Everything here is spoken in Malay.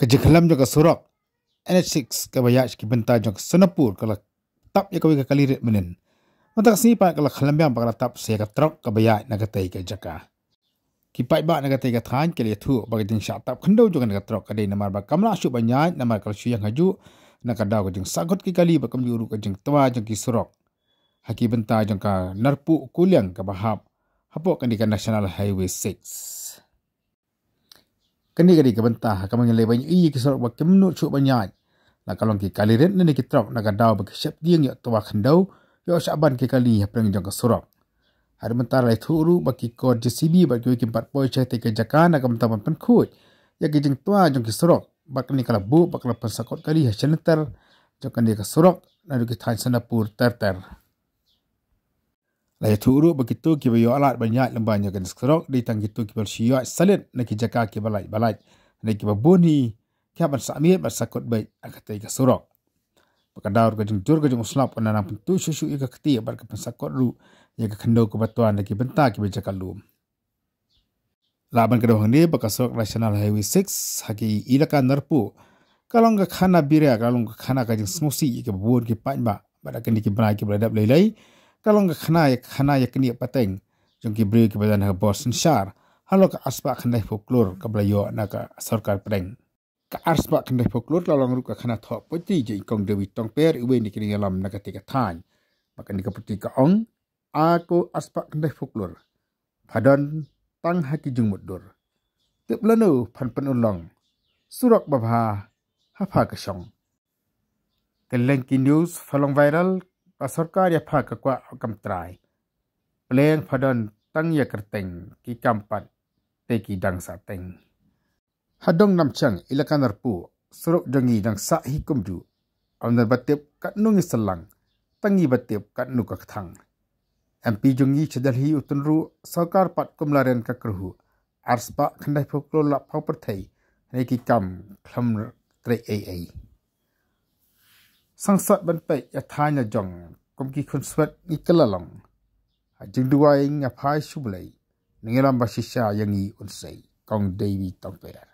kerja kelam juga surak. NH6 ke bayaj ki bentar juga senapur kalau tap ya kawai kakali rit menin. Mata kesini pak kalau kelam yang pakar tap saya ke truk ke bayaj nak katai ke jaka. Ki bak nak katai ke tahan ke liat tu bagi jeng syak tap kendau juga nak truk ke day nama bak kamla banyak nama kalau syu yang haju nak kadau ke jeng sagot ki kali bakam juru ke jeng tua jeng ki surak. Haki bentar jeng ka narpu kuliang ke bahap hapok kan di nasional highway 6 kene gari ya, ya, ya, ke bentah ka mangin le banyu i ke sor ba ke mnu chu banyai la kalong ke kali ren ne ke trok na ga daw ba ke shap ding yo tawa khandau yo saban ke kali ya prang jong ka sorok har mentar lai thuru ba ke ko de sibi ba ke ke pat poy che te ke jaka na ka pan khuj ya ke jing tua jong ke sorok ba ke kala bu ba kala pan sakot kali ha chenter jo ka ka sorok na ru thai sanapur ter ter Laya turu begitu kita yo alat banyak lembanya kan sekarang di tang itu kita siu salit nak kita jaga kita balai balai nak kita buni kita bersa bersakut baik agak tiga sorok. Pekadau daur jengjur ke jeng muslap kena nang pentu susu ika keti abar ke bersa kot ru ya ke kendo ke nak kita bentak kita jaga lu Laban kedua ini ni bekasok nasional Highway 6 hagi ilakan nerpu. Kalau ngak kana biria kalau ngak kana kajeng smusi ika buon ke panba. Badakan dikibrai kibrai dap lelai. kalonga khnaya khnaya kni pateng jongki bri ki badan ha bor sanshar halok aspa khnai folklor kabla yo na ka sarkar preng ka aspa khnai folklor kalong ru ka khna tho poti je kong dewi tong per iwe ni kni lam na ka ti ka than maka ni ka poti ka ong aku aspa khnai folklor phadan tang ha ki jung mudur te blanu phan pan ulong surak babha ha pha ka song keleng ki news phalong viral ปสกายภากกว่ากำตรายเพลงพดนตั้งยากระเตงกิกำปัดเตกีดังสาเตงฮัดดงนำช่างอิลกันรปูสรุปดังีดังสะฮิคมดูอันนบัติบกัดนุงสลังตั้งยีบัติบกัดนุกักทังเอ็มพีจงยีชดลฮีอุตนรูสกาปัดกุมลาเรนกักรหูอารสปะคันได้พกโลละเผาปรไทยในกิกำคลำเตรเอเอสังสัตบันไปอาทายนาจองกมกีคนสวัสนี่กละลองจึงดูวาเงาภายชุบเลยนงเงบาชิชายังีอุนใสกองเดวีต